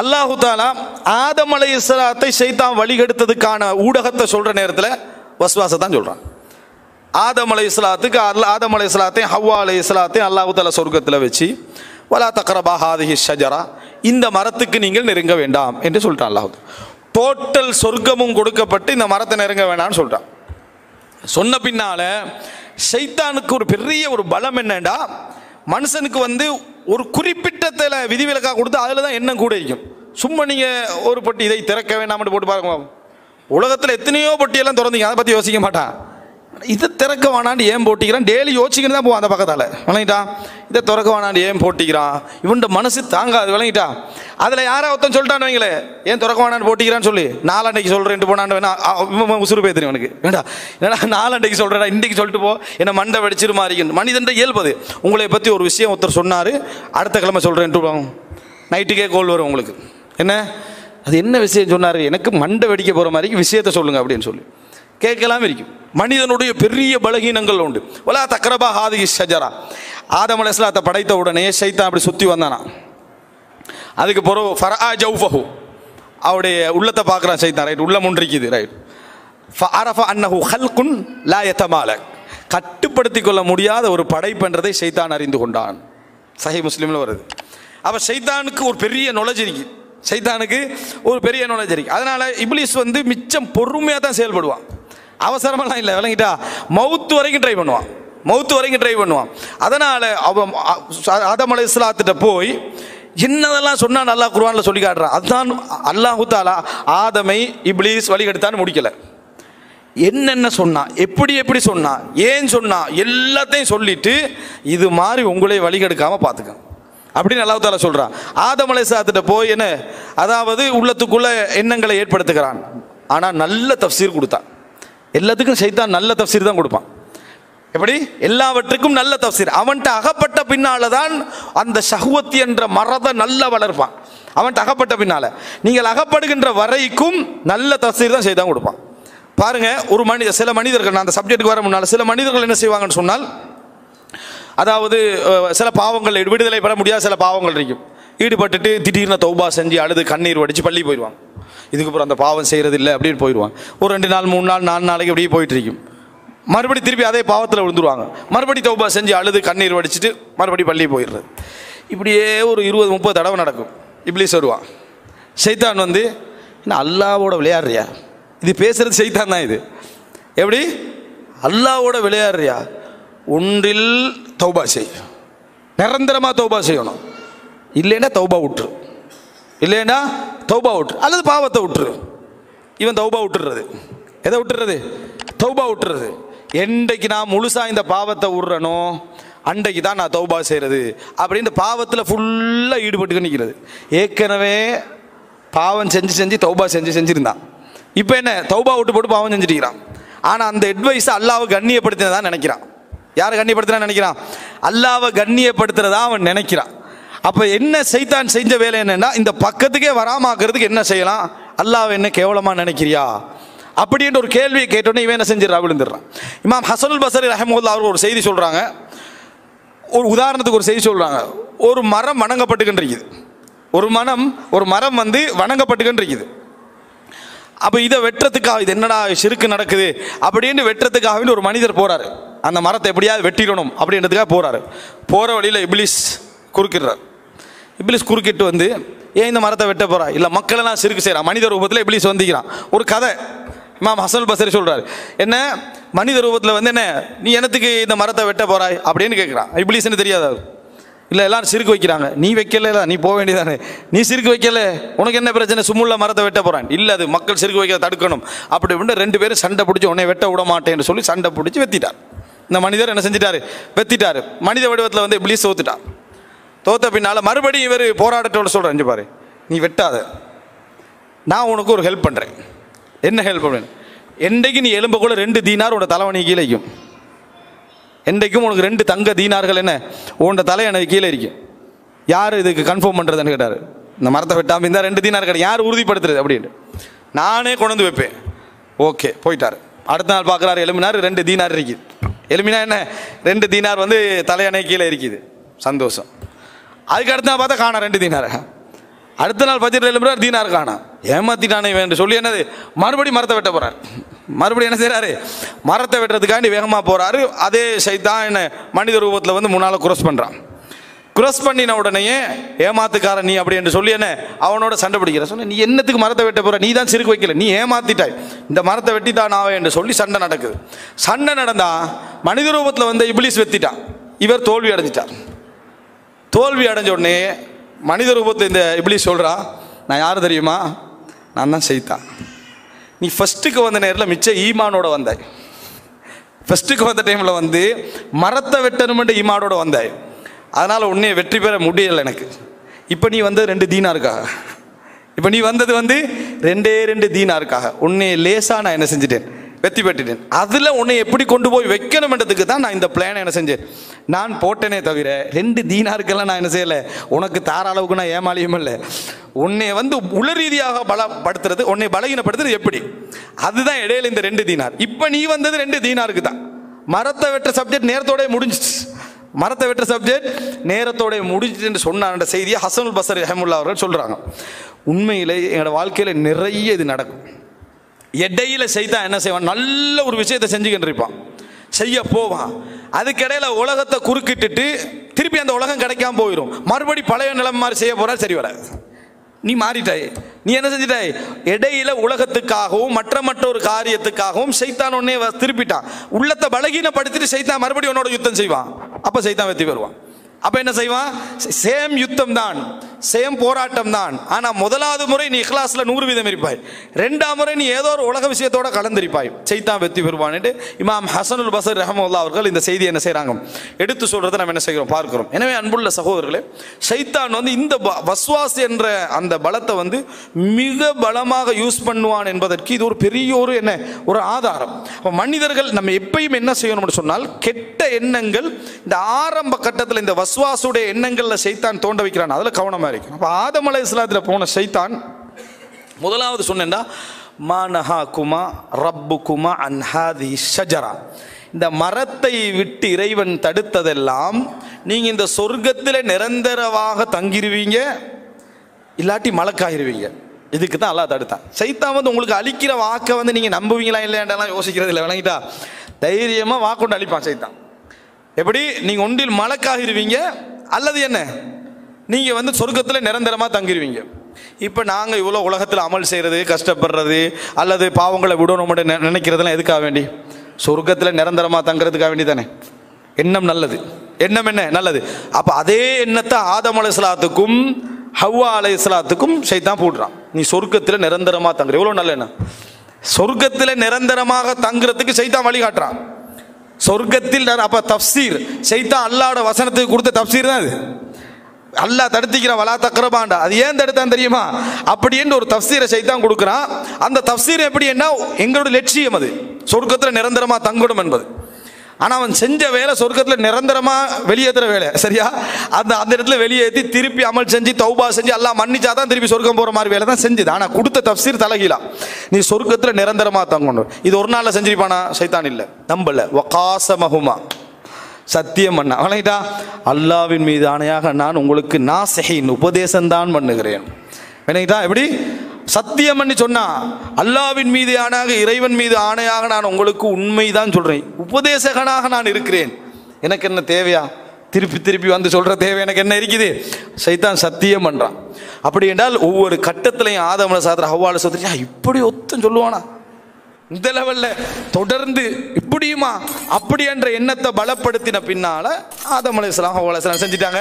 அல்லாஹு தாலா ஆதமலை இஸ்லாத்தை சைத்தான் வழிகெடுத்ததுக்கான ஊடகத்தை சொல்கிற நேரத்தில் வஸ்வாசை தான் சொல்கிறான் ஆதமலை இஸ்லாத்துக்கு அல்லா ஆதமலை இஸ்லாத்தையும் ஹவ்வா அலை இஸ்லாத்தையும் அல்லாஹு தாலா சொர்க்கத்தில் வச்சு வலா தக்கரபா ஹாதிஹி ஷஜரா இந்த மரத்துக்கு நீங்கள் நெருங்க வேண்டாம் என்று சொல்லிட்டான் அல்லாஹு டோட்டல் சொர்க்கமும் கொடுக்கப்பட்டு இந்த மரத்தை நெருங்க வேண்டாம்னு சொல்கிறான் சொன்ன பின்னால் சைத்தானுக்கு ஒரு பெரிய ஒரு பலம் என்னண்டா மனுஷனுக்கு வந்து ஒரு குறிப்பிட்டத்தில் விதிவிலக்காக கொடுத்து அதில் தான் எண்ணம் கூட இருக்கும் சும்மா நீங்கள் ஒரு பட்டி இதை திறக்க வேண்டாம்னு போட்டு பாருங்க உலகத்தில் எத்தனையோ பொட்டியெல்லாம் திறந்தீங்க அதை பற்றி யோசிக்க மாட்டான் இதை திறக்க வேணாண்டு ஏன் போட்டிக்கிறான் டெய்லி யோசிச்சுக்கிட்டு தான் போவான் அந்த பக்கத்தால் விளங்கிட்டான் இதை திறக்க வேணாண்டு ஏன் போட்டிக்கிறான் இவன்ட மனசு தாங்காது விளங்கிட்டான் அதில் யாரா ஒருத்தன் சொல்லிட்டான் வைங்களே ஏன் திறக்க வேணாண்டு போட்டிக்கிறான்னு சொல்லி நாலாண்டைக்கு சொல்கிறேன்ட்டு போனான்னு வேணா உசுறு பேத்துறேன் எனக்கு வேண்டா ஏன்னா நாலாண்டைக்கு சொல்கிறேன் இன்றைக்கு சொல்லிட்டு போ என்னை மண்டை வெடிச்சிரு மாறி மனிதன் இயல்பது உங்களை பற்றி ஒரு விஷயம் ஒருத்தர் சொன்னார் அடுத்த கிழமை சொல்கிறேன்ட்டு நைட்டுக்கே கோல் வரும் உங்களுக்கு என்ன அது என்ன விஷயம் சொன்னார் எனக்கு மண்டை வெடிக்க போகிற மாதிரி விஷயத்த சொல்லுங்கள் அப்படின்னு சொல்லி கேட்கலாம் இருக்கும் மனிதனுடைய பெரிய பலகீனங்கள் உண்டு ஒலா தக்கரபா ஹாதி ஷஜரா ஆதம் அலையாத்தை படைத்த உடனே சைத்தான் அப்படி சுற்றி வந்தானா அதுக்கு பிறகு ஃபரா ஜவுஃபஹு அவருடைய உள்ளத்தை பார்க்குறான் சைத்தா ரைட் உள்ள முன்றிக்குது ரைட் அரஃபா அன்னஹு ஹல்குன் லா எத்தமால கட்டுப்படுத்தி கொள்ள முடியாத ஒரு படைப்புன்றதை சைத்தான் அறிந்து கொண்டான் சஹி முஸ்லீமில் வருது அப்போ சைத்தானுக்கு ஒரு பெரிய நுழைஞ்சு இருக்குது சைத்தானுக்கு ஒரு பெரிய நாலேஜ் இருக்குது அதனால் இப்ளிஸ் வந்து மிச்சம் பொறுமையாக தான் செயல்படுவான் அவசரமெல்லாம் இல்லை விளங்கிட்டா மவுத்து வரைக்கும் ட்ரை பண்ணுவான் மவுத்து வரைக்கும் ட்ரை பண்ணுவான் அதனால் அவன் ஆதம் அலை இஸ்லாத்திட்ட போய் என்னதெல்லாம் சொன்னால் நல்லா குருவானில் சொல்லி காட்டுறான் அதுதான் அல்லா தாலா ஆதமை இப்ளீஸ் வழிகெடுத்தான்னு முடிக்கலை என்னென்ன சொன்னா எப்படி எப்படி சொன்னா ஏன் சொன்னா எல்லாத்தையும் சொல்லிட்டு இது மாதிரி உங்களை வழிகெடுக்காமல் பார்த்துக்க அப்படின்னு அல்லாஹால சொல்கிறான் ஆதமலை சாத்திட்ட போய் என்ன அதாவது உள்ளத்துக்குள்ள எண்ணங்களை ஏற்படுத்துகிறான் ஆனால் நல்ல தஃசீர் கொடுத்தான் எல்லாத்துக்கும் சைத்தான் நல்ல தப்சீர் தான் கொடுப்பான் எப்படி எல்லாவற்றுக்கும் நல்ல தப்சீர் அவன்கிட்ட அகப்பட்ட பின்னால தான் அந்த சகுவத்தி என்ற மரத்தை நல்லா வளர்ப்பான் அவன்கிட்ட அகப்பட்ட பின்னால நீங்கள் அகப்படுகின்ற வரைக்கும் நல்ல தப்சீர் தான் செய்தான் கொடுப்பான் பாருங்க ஒரு மனித சில மனிதர்கள் நான் அந்த சப்ஜெக்ட்டுக்கு வர முன்னால் சில மனிதர்கள் என்ன செய்வாங்கன்னு சொன்னால் அதாவது சில பாவங்கள் விடுதலை பெற முடியாத சில பாவங்கள் இருக்கும் ஈடுபட்டுட்டு திடீர்னு தௌபா செஞ்சு அழுது கண்ணீர் வடித்து பள்ளி போயிடுவாங்க இதுக்கப்புறம் அந்த பாவம் செய்கிறது இல்லை அப்படின்னு போயிடுவாங்க ஒரு ரெண்டு நாள் மூணு நாள் நாலு நாளைக்கு அப்படியே போயிட்டு மறுபடி திருப்பி அதே பாவத்தில் விழுந்துருவாங்க மறுபடி தௌபா செஞ்சு அழுது கண்ணீர் வடிச்சிட்டு மறுபடி பள்ளி போயிடுறது இப்படியே ஒரு இருபது முப்பது தடவை நடக்கும் இப்படி சொல்லுவான் சைத்தான் வந்து என்ன அல்லாவோட விளையாடுறியா இது பேசுகிறது சைத்தான் தான் இது எப்படி அல்லாவோட விளையாடுறியா ஒன்றில் தௌபா செய் நிரந்தரமாக தௌபா செய்யணும் இல்லைன்னா தௌபா விட்டுரு இல்லைன்னா தௌபா விட்டு அல்லது பாவத்தை விட்டுரு இவன் தௌபா விட்டுறது எதை விட்டுறது தௌபா விட்டுறது என்றைக்கு நான் முழுசாக இந்த பாவத்தை விட்றனோ அன்றைக்கு தான் நான் தௌபா செய்கிறது அப்படி இந்த பாவத்தில் ஃபுல்லாக ஈடுபட்டு நிற்கிறது ஏற்கனவே பாவம் செஞ்சு செஞ்சு தௌபா செஞ்சு செஞ்சுருந்தான் இப்போ என்ன தௌபா விட்டு போட்டு பாவம் செஞ்சுருக்கிறான் ஆனால் அந்த அட்வைஸை அல்லாவை கண்ணியப்படுத்தினதான் நினைக்கிறான் யாரை கண்ணியப்படுத்தினா நினைக்கிறான் அல்லாவை கண்ணியப்படுத்துகிறதா அவன் நினைக்கிறான் அப்போ என்ன செய்தான் செஞ்ச வேலை என்னன்னா இந்த பக்கத்துக்கே வராமாக்குறதுக்கு என்ன செய்யலாம் அல்லாவை என்ன கேவலமாக நினைக்கிறியா அப்படின்ற ஒரு கேள்வியை கேட்டோன்னே இவன் என்ன செஞ்சிடறான் விழுந்துடுறான் இமாம் ஹசனுல் பசரி ரஹமுல்லா அவர்கள் ஒரு செய்தி சொல்கிறாங்க ஒரு உதாரணத்துக்கு ஒரு செய்தி சொல்கிறாங்க ஒரு மரம் வணங்கப்பட்டுக்கின்றிருக்குது ஒரு மனம் ஒரு மரம் வந்து வணங்கப்பட்டுக்கின்றிருக்குது அப்போ இதை வெட்டுறதுக்காக இது என்னடா சிறுக்கு நடக்குது அப்படின்னு வெட்டுறதுக்காக ஒரு மனிதர் போகிறாரு அந்த மரத்தை எப்படியாவது வெட்டிடணும் அப்படின்றதுக்காக போகிறாரு போகிற வழியில் இப்ளிஸ் குறுக்கிடுறார் இப்ளிஸ் குறுக்கிட்டு வந்து ஏன் இந்த மரத்தை வெட்ட போகிறா இல்லை மக்களெல்லாம் சிறுக்கு செய்கிறான் மனித ரூபத்தில் இப்ளிஸ் வந்திக்கிறான் ஒரு கதை மாம் ஹசன் பசரி சொல்கிறார் என்ன மனித ரூபத்தில் வந்து என்ன நீ எனத்துக்கு இந்த மரத்தை வெட்ட போகிறாய் அப்படின்னு கேட்குறான் இப்ளிஸ்ன்னு தெரியாதா இல்லை எல்லாரும் சிறுக்கு வைக்கிறாங்க நீ வைக்கல நீ போக வேண்டியதானே நீ சிறுக்கு வைக்கல உனக்கு என்ன பிரச்சனை சும்முள்ள மரத்தை வெட்ட போகிறான் இல்லை அது மக்கள் சிறுக்கு வைக்க தடுக்கணும் அப்படி இப்படின்னு ரெண்டு பேரும் சண்டை பிடிச்சி உன்னை வெட்ட விட மாட்டேன்னு சொல்லி சண்டை பிடிச்சி வெத்திட்டார் இந்த மனிதர் என்ன செஞ்சிட்டாரு வெத்திட்டாரு மனித வடிவத்தில் வந்து இப்படி சோத்துட்டார் தோத்த பின்னால் மறுபடியும் இவர் போராட்டத்தோடு சொல்கிறேன் இங்கே பாரு நீ வெட்டாத நான் உனக்கு ஒரு ஹெல்ப் பண்ணுறேன் என்ன ஹெல்ப் பண்ணுறேன் என்றைக்கு நீ எலும்புக்குள்ள ரெண்டு தீனார் உன்னோட தலைவணி இருக்கும் என்றைக்கும் உனக்கு ரெண்டு தங்க தீனார்கள் என்ன உன்னோட தலையணை கீழே இருக்கும் யார் இதுக்கு கன்ஃபார்ம் பண்ணுறதுன்னு கேட்டார் இந்த மரத்தை வெட்டாமல் இருந்தால் ரெண்டு தீனார் கிடையாது யார் உறுதிப்படுத்துறது அப்படின்ட்டு நானே கொண்டு வந்து வைப்பேன் ஓகே போயிட்டார் அடுத்த நாள் பார்க்குறாரு எலுமினார் ரெண்டு தீனார் இருக்குது எலுமினா என்ன ரெண்டு தீனார் வந்து தலையணை கீழே இருக்குது சந்தோஷம் அதுக்கு அடுத்த நாள் பார்த்தா காணா ரெண்டு தீனார் அடுத்த நாள் பட்ஜெட் எழுப்புறார் தீனார் காணா ஏமாத்திட்டானே வேண்டு சொல்லி என்னது மறுபடியும் மரத்தை வெட்ட போகிறார் மறுபடியும் என்ன செய்கிறாரு மரத்தை வெட்டுறதுக்காண்டி வேகமாக போகிறாரு அதே சைத்தான் என்ன மனித ரூபத்தில் வந்து முன்னால் குரஸ் பண்ணுறான் குரஸ் பண்ணின உடனேயே ஏமாத்துக்காரன் நீ அப்படி என்று சொல்லி என்ன அவனோட சண்டை பிடிக்கிற சொன்ன நீ என்னத்துக்கு மரத்தை வெட்ட போகிற நீ தான் சிறுக்கு வைக்கல நீ ஏமாத்திட்டாய் இந்த மரத்தை வெட்டித்தான் ஆவே என்று சொல்லி சண்டை நடக்குது சண்டை நடந்தால் மனித ரூபத்தில் வந்து இப்ளீஸ் வெத்திட்டான் இவர் தோல்வி அடைஞ்சிட்டார் தோல்வி அடைஞ்ச உடனே மனித ரூபத்தை இந்த இப்படி சொல்கிறா நான் யார் தெரியுமா நான் தான் செய்தான் நீ ஃபஸ்ட்டுக்கு வந்த நேரில் மிச்சம் ஈமானோட வந்தாய் ஃபஸ்ட்டுக்கு வந்த டைமில் வந்து மரத்தை வெட்டணுமென்ட்டு ஈமானோட வந்தாய் அதனால் உன்னைய வெற்றி பெற முடியலை எனக்கு இப்போ நீ வந்தது ரெண்டு தீனாருக்காக இப்போ நீ வந்தது வந்து ரெண்டே ரெண்டு தீனாருக்காக உன்னையே லேசாக நான் என்ன செஞ்சிட்டேன் வெற்றி பெற்றிட்டேன் அதில் உன்னை எப்படி கொண்டு போய் என்றதுக்கு தான் நான் இந்த பிளானை என்ன செஞ்சேன் நான் போட்டேனே தவிர ரெண்டு தீனாருக்கெல்லாம் நான் என்ன செய்யலை உனக்கு தார அளவுக்கு நான் ஏமாலியும் இல்லை உன்னை வந்து உள ரீதியாக பலப்படுத்துறது உன்னை பலகீனப்படுத்துறது எப்படி அதுதான் இடையில இந்த ரெண்டு தீனார் இப்போ நீ வந்தது ரெண்டு தீனாருக்கு தான் மரத்தை வெற்ற சப்ஜெக்ட் நேரத்தோடய முடிஞ்சிச்சு மரத்தை வெட்டுற சப்ஜெக்ட் நேரத்தோடைய முடிச்சுட்டு சொன்னான்ற செய்தியை ஹசனுல் பசர் அஹமுல்லா அவர்கள் சொல்கிறாங்க உண்மையிலே என்னோடய வாழ்க்கையில் நிறைய இது நடக்கும் இடையில செய்தா என்ன செய்வான் நல்ல ஒரு விஷயத்தை செஞ்சுக்கிட்டு இருப்பான் செய்ய போவான் அதுக்கிடையில உலகத்தை குறுக்கிட்டுட்டு திருப்பி அந்த உலகம் கிடைக்காம போயிடும் மறுபடி பழைய நிலம் மாதிரி செய்ய போறா சரி வராது நீ மாறிட்டாய் நீ என்ன செஞ்சிட்டாய் இடையில உலகத்துக்காகவும் மற்ற மற்ற ஒரு காரியத்துக்காகவும் சைத்தான் உன்னே திருப்பிட்டான் உள்ளத்தை பலகீனப்படுத்திட்டு சைத்தான் மறுபடியும் உன்னோட யுத்தம் செய்வான் அப்ப சைத்தான் வெற்றி பெறுவான் அப்போ என்ன செய்வான் சேம் யுத்தம் தான் சேம் போராட்டம் தான் ஆனால் முதலாவது முறை நீ இஹ்லாஸில் நூறு வீதம் இருப்பாய் ரெண்டாம் முறை நீ ஏதோ ஒரு உலக விஷயத்தோட கலந்திருப்பாய் செய்தான் வெற்றி பெறுவான்ட்டு இமாம் ஹசனுல் பசர் ரஹமுல்லா அவர்கள் இந்த செய்தி என்ன செய்கிறாங்க எடுத்து சொல்றதை நம்ம என்ன செய்கிறோம் பார்க்கிறோம் எனவே அன்புள்ள சகோதரர்களே சைத்தான் வந்து இந்த வஸ்வாஸ் என்ற அந்த பலத்தை வந்து மிக பலமாக யூஸ் பண்ணுவான் என்பதற்கு இது ஒரு பெரிய ஒரு என்ன ஒரு ஆதாரம் மனிதர்கள் நம்ம எப்பயும் என்ன செய்யணும்னு சொன்னால் கெட்ட எண்ணங்கள் இந்த ஆரம்ப கட்டத்தில் இந்த வஸ் விஸ்வாசுடைய எண்ணங்களில் சைத்தான் தோண்ட வைக்கிறான் அதில் கவனமாக இருக்கும் அப்போ ஆதமலை இஸ்லாத்தில் போன சைத்தான் முதலாவது சொன்னேன்னா மானஹா குமா ரப்பு குமா அன்ஹாதி ஷஜரா இந்த மரத்தை விட்டு இறைவன் தடுத்ததெல்லாம் நீங்கள் இந்த சொர்க்கத்தில் நிரந்தரமாக தங்கிருவீங்க இல்லாட்டி மழக்காகிருவீங்க இதுக்கு தான் அல்லா தடுத்தான் சைத்தான் வந்து உங்களுக்கு அழிக்கிற வாக்கை வந்து நீங்கள் நம்புவீங்களா இல்லையாண்டெல்லாம் யோசிக்கிறது இல்லை விளங்கிட்டா தைரியமாக வாக்கு கொண்டு அழிப்பான் சைத்தான் எப்படி நீங்கள் ஒன்றில் மலக்காகிருவீங்க அல்லது என்ன நீங்கள் வந்து சொர்க்கத்தில் நிரந்தரமாக தங்கிருவீங்க இப்போ நாங்கள் இவ்வளோ உலகத்தில் அமல் செய்கிறது கஷ்டப்படுறது அல்லது பாவங்களை விடணும் நினைக்கிறதெல்லாம் எதுக்காக வேண்டி சொர்க்கத்தில் நிரந்தரமாக தங்கிறதுக்காக வேண்டி தானே எண்ணம் நல்லது எண்ணம் என்ன நல்லது அப்போ அதே எண்ணத்தை ஆதம் அலை இஸ்லாத்துக்கும் ஹவ்வா அலை இஸ்லாத்துக்கும் சைத்தான் போடுறான் நீ சொர்க்கத்தில் நிரந்தரமாக தங்குற எவ்வளோ நல்ல எண்ணம் சொர்க்கத்தில் நிரந்தரமாக தங்குறதுக்கு சைத்தான் வழிகாட்டுறான் சொர்க்கத்தில் அப்போ தப்சீர் சைத்தான் அல்லாவோட வசனத்துக்கு கொடுத்த தப்சீர் தான் அது அல்லாஹ் தடுத்திக்கிறான் வலா தக்கரபாண்டா அது ஏன் தடுத்தான் தெரியுமா அப்படின்னு ஒரு தப்சீரை சைத்தான் கொடுக்குறான் அந்த தப்சீர் என்ன எங்களோட லட்சியம் அது சொர்க்கத்தில் நிரந்தரமாக தங்கிடும் என்பது ஆனால் அவன் செஞ்ச வேலை சொர்க்கத்தில் நிரந்தரமாக வெளியேற்றுற வேலை சரியா அந்த அந்த இடத்துல வெளியேற்றி திருப்பி அமல் செஞ்சு தௌபா செஞ்சு எல்லாம் மன்னிச்சா தான் திருப்பி சொர்க்கம் போகிற மாதிரி வேலை தான் செஞ்சுது ஆனால் கொடுத்த தப்சீர் தலகிலா நீ சொர்க்கத்தில் நிரந்தரமாக தங்கணும் இது ஒரு நாளில் செஞ்சிருப்பானா சைத்தான் இல்லை நம்பல வகாச மகுமா சத்தியம் பண்ண அவனைட்டா அல்லாவின் மீது ஆணையாக நான் உங்களுக்கு நான் செயின் உபதேசம் தான் பண்ணுகிறேன் வணங்கிட்டா எப்படி சத்தியம் பண்ணி சொன்னா அல்லாவின் மீது ஆணாக இறைவன் மீது ஆணையாக நான் உங்களுக்கு உண்மைதான் சொல்றேன் உபதேசகனாக நான் இருக்கிறேன் எனக்கு என்ன தேவையா திருப்பி திருப்பி வந்து சொல்கிற தேவை எனக்கு என்ன இருக்குது சைத்தான் சத்தியம் பண்ணுறான் அப்படி என்றால் ஒவ்வொரு கட்டத்திலையும் ஆதமன சாத்திர ஹவ்வால சோதரியா இப்படி ஒத்தம் சொல்லுவானா இந்த லெவலில் தொடர்ந்து இப்படியுமா அப்படி என்ற எண்ணத்தை பலப்படுத்தின பின்னால ஆதமலை செஞ்சிட்டாங்க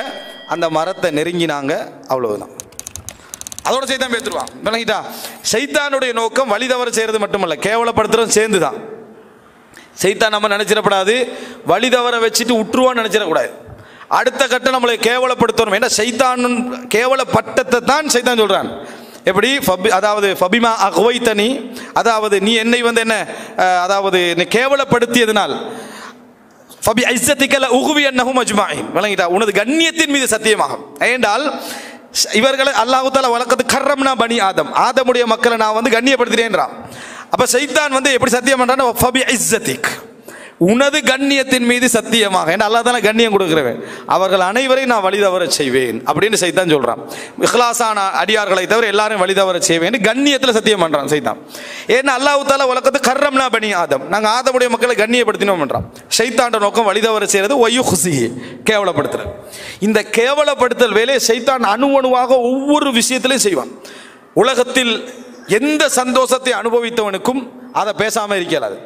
அந்த மரத்தை நெருங்கினாங்க அவ்வளவுதான் அதோட சைத்தான் பேத்துருவான் விளங்கிட்டா சைத்தானுடைய நோக்கம் வழி தவற செய்கிறது மட்டுமல்ல கேவலப்படுத்துறது சேர்ந்து தான் சைத்தான் நம்ம நினச்சிடப்படாது வழி தவற வச்சுட்டு உற்றுவான்னு நினச்சிடக்கூடாது அடுத்த கட்டம் நம்மளை கேவலப்படுத்தணும் ஏன்னா சைத்தான் கேவலப்பட்டத்தை தான் சைத்தான் சொல்கிறான் எப்படி ஃபபி அதாவது ஃபபிமா தனி அதாவது நீ என்னை வந்து என்ன அதாவது நீ கேவலப்படுத்தியதுனால் ஃபபி ஐசத்திக்கல உகுவி என்னஹும் அஜ்மாயின் விளங்கிட்டா உனது கண்ணியத்தின் மீது சத்தியமாகும் ஏண்டால் இவர்களை அல்லாஹுத்தால வழக்கத்து கர்ரம்னா பனி ஆதம் ஆதமுடைய மக்களை நான் வந்து கண்ணியப்படுத்துகிறேன்றான் அப்போ சைத்தான் வந்து எப்படி சத்தியம் பண்ணுறான்னு உனது கண்ணியத்தின் மீது சத்தியமாக என்ன அல்லா தானே கண்ணியம் கொடுக்குறவன் அவர்கள் அனைவரையும் நான் வழி தவற செய்வேன் அப்படின்னு சைத்தான் சொல்கிறான் இஹ்லாசான அடியார்களை தவிர எல்லாரும் வழி தவற செய்வேன் கண்ணியத்தில் சத்தியம் பண்ணுறான் சைத்தான் ஏன்னா அல்லாஹு உலகத்து கர்ரம்னா பனி ஆதம் நாங்கள் ஆதமுடைய மக்களை பண்ணுறான் சைத்தாண்ட நோக்கம் வழிதவர செய்கிறது ஒய்யு ஹுசி கேவலப்படுத்துகிறேன் இந்த கேவலப்படுத்தல் வேலையை செய்தான் அணு அணுவாக ஒவ்வொரு விஷயத்திலையும் செய்வான் உலகத்தில் எந்த சந்தோஷத்தை அனுபவித்தவனுக்கும் அதை பேசாமல் இருக்கலாது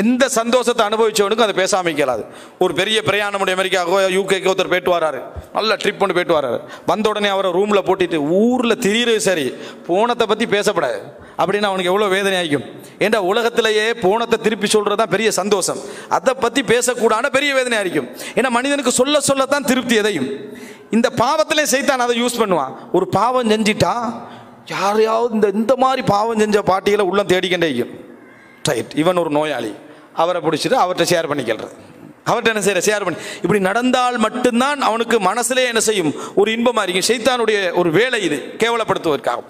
எந்த சந்தோஷத்தை அனுபவிச்சவனுக்கும் அதை பேசாமல் கேளாது ஒரு பெரிய பிரயாணம் முடிய அமெரிக்காவோ யூகேக்கோ ஒருத்தர் போயிட்டு வராரு நல்லா ட்ரிப் பண்ணி போயிட்டு வராரு வந்த உடனே அவரை ரூமில் போட்டிட்டு ஊரில் திரியிறது சரி போனத்தை பற்றி பேசப்படாது அப்படின்னு அவனுக்கு எவ்வளோ வேதனை ஆகிக்கும் ஏன்டா உலகத்திலேயே போனத்தை திருப்பி சொல்கிறது தான் பெரிய சந்தோஷம் அதை பற்றி பேசக்கூடாத பெரிய வேதனையாக இருக்கும் ஏன்னா மனிதனுக்கு சொல்ல சொல்லத்தான் திருப்தி எதையும் இந்த பாவத்திலே செய்தான் அதை யூஸ் பண்ணுவான் ஒரு பாவம் செஞ்சிட்டா யாரையாவது இந்த இந்த மாதிரி பாவம் செஞ்ச பாட்டிகளை உள்ளம் தேடிக்கிட்டே இருக்கும் டைட் இவன் ஒரு நோயாளி அவரை பிடிச்சிட்டு அவர்கிட்ட ஷேர் பண்ணிக்கிறது அவர்கிட்ட என்ன செய்யற ஷேர் பண்ணி இப்படி நடந்தால் மட்டும்தான் அவனுக்கு மனசுலே என்ன செய்யும் ஒரு இன்பமாக இருக்கும் ஷைத்தானுடைய ஒரு வேலை இது கேவலப்படுத்துவதற்காக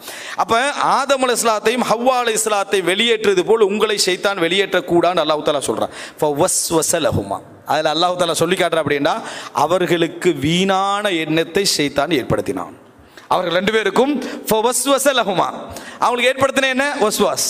அப்போ ஆதம் அலி இஸ்லாத்தையும் ஹவ்வா அலி இஸ்லாத்தையும் வெளியேற்றுறது போல் உங்களை ஷைத்தான் வெளியேற்றக்கூடான்னு அல்லாஹு தாலா சொல்கிறான் இப்போ வஸ் அஹுமா அதில் அல்லாஹு தாலா சொல்லி காட்டுற அப்படின்னா அவர்களுக்கு வீணான எண்ணத்தை ஷைத்தான் ஏற்படுத்தினான் அவர்கள் ரெண்டு பேருக்கும் அவங்களுக்கு ஏற்படுத்தின என்ன வஸ்வாஸ்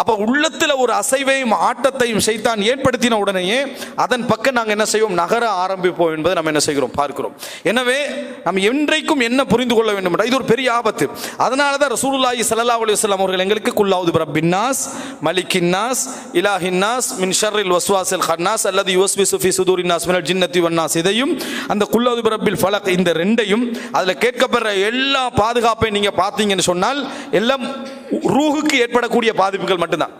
அப்போ உள்ளத்தில் ஒரு அசைவையும் ஆட்டத்தையும் செய்தான் ஏற்படுத்தின உடனேயே அதன் பக்கம் நாங்கள் என்ன செய்வோம் நகர ஆரம்பிப்போம் என்பதை நம்ம என்ன செய்கிறோம் பார்க்கிறோம் எனவே நம்ம என்றைக்கும் என்ன புரிந்து கொள்ள வேண்டும் இது ஒரு பெரிய ஆபத்து அதனால தான் ரசூலுல்லாஹி சல்லா அலி வஸ்லாம் அவர்கள் எங்களுக்கு குல்லாவுது பின்னாஸ் மலிகின்னாஸ் இலாஹின்னாஸ் மின் ஷர்ரில் அல் ஹன்னாஸ் அல்லது யுவஸ்வி சுஃபி சுதூரின்னாஸ் மினல் ஜின்னத்தி வன்னாஸ் இதையும் அந்த குல்லாவுது பிரபில் ஃபலக் இந்த ரெண்டையும் அதில் கேட்கப்படுற எல்லா பாதுகாப்பையும் நீங்கள் பார்த்தீங்கன்னு சொன்னால் எல்லாம் ரூஹுக்கு ஏற்படக்கூடிய பாதிப்புகள் மட்டும்தான்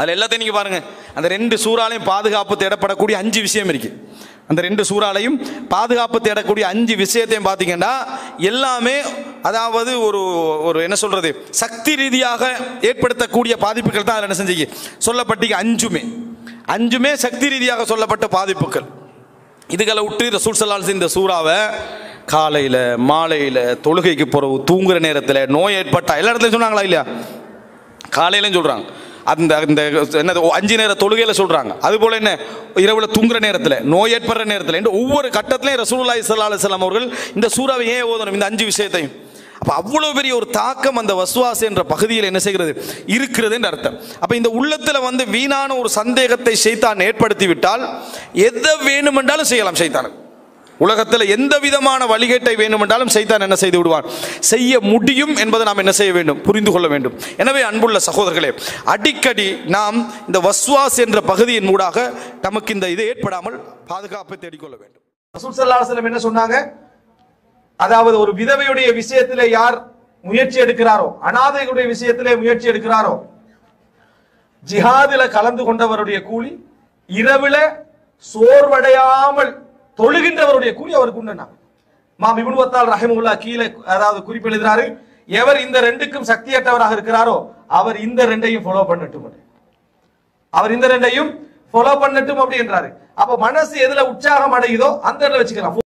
அதில் எல்லாத்தையும் நீங்கள் பாருங்கள் அந்த ரெண்டு சூறாலையும் பாதுகாப்பு தேடப்படக்கூடிய அஞ்சு விஷயம் இருக்குது அந்த ரெண்டு சூறாலையும் பாதுகாப்பு தேடக்கூடிய அஞ்சு விஷயத்தையும் பார்த்தீங்கன்னா எல்லாமே அதாவது ஒரு ஒரு என்ன சொல்கிறது சக்தி ரீதியாக ஏற்படுத்தக்கூடிய பாதிப்புகள் தான் அதில் என்ன செஞ்சீங்க சொல்லப்பட்டிக்கு அஞ்சுமே அஞ்சுமே சக்தி ரீதியாக சொல்லப்பட்ட பாதிப்புகள் இதுகளை விட்டு இந்த சூழ்சலால் இந்த சூறாவை காலையில் மாலையில் தொழுகைக்கு போகிறவு தூங்குற நேரத்தில் நோய் ஏற்பட்டால் எல்லா இடத்துலையும் சொன்னாங்களா இல்லையா காலையிலும் சொல்கிறாங்க அந்த இந்த என்னது அஞ்சு நேர தொழுகையில் சொல்கிறாங்க அதுபோல் என்ன இரவில் தூங்குற நேரத்தில் நோய் ஏற்படுற நேரத்தில் என்று ஒவ்வொரு கட்டத்திலையும் ரசூல்லா சல்லா அலுவலாம் அவர்கள் இந்த சூறாவை ஏன் ஓதணும் இந்த அஞ்சு விஷயத்தையும் அப்போ அவ்வளோ பெரிய ஒரு தாக்கம் அந்த வசுவாசு என்ற பகுதியில் என்ன செய்கிறது இருக்கிறதுன்ற அர்த்தம் அப்போ இந்த உள்ளத்தில் வந்து வீணான ஒரு சந்தேகத்தை செய்தான் ஏற்படுத்தி விட்டால் எதை வேணுமென்றாலும் செய்யலாம் செய்தான் உலகத்தில் எந்த விதமான வழிகேட்டை வேண்டுமென்றாலும் செய்தான் என்ன செய்து விடுவான் செய்ய முடியும் என்பதை நாம் என்ன செய்ய வேண்டும் புரிந்து கொள்ள வேண்டும் எனவே அன்புள்ள சகோதரர்களே அடிக்கடி நாம் இந்த வஸ்வாஸ் என்ற பகுதியின் ஊடாக நமக்கு இந்த இது ஏற்படாமல் பாதுகாப்பை தேடிக்கொள்ள வேண்டும் என்ன சொன்னாங்க அதாவது ஒரு விதவையுடைய விஷயத்திலே யார் முயற்சி எடுக்கிறாரோ அனாதைகளுடைய விஷயத்திலே முயற்சி எடுக்கிறாரோ ஜிஹாதில கலந்து கொண்டவருடைய கூலி இரவில சோர்வடையாமல் தொழுகின்றவருடைய கூலி அவருக்கு உண்டுனா மாம் ரஹமுல்லா கீழே அதாவது குறிப்பு எழுதுறாரு எவர் இந்த ரெண்டுக்கும் சக்தியற்றவராக இருக்கிறாரோ அவர் இந்த ரெண்டையும் ஃபாலோ பண்ணட்டும் அவர் இந்த ரெண்டையும் ஃபாலோ பண்ணட்டும் அப்படின்றாரு அப்ப மனசு எதுல உற்சாகம் அடையுதோ அந்த இடத்துல வச்சுக்கலாம்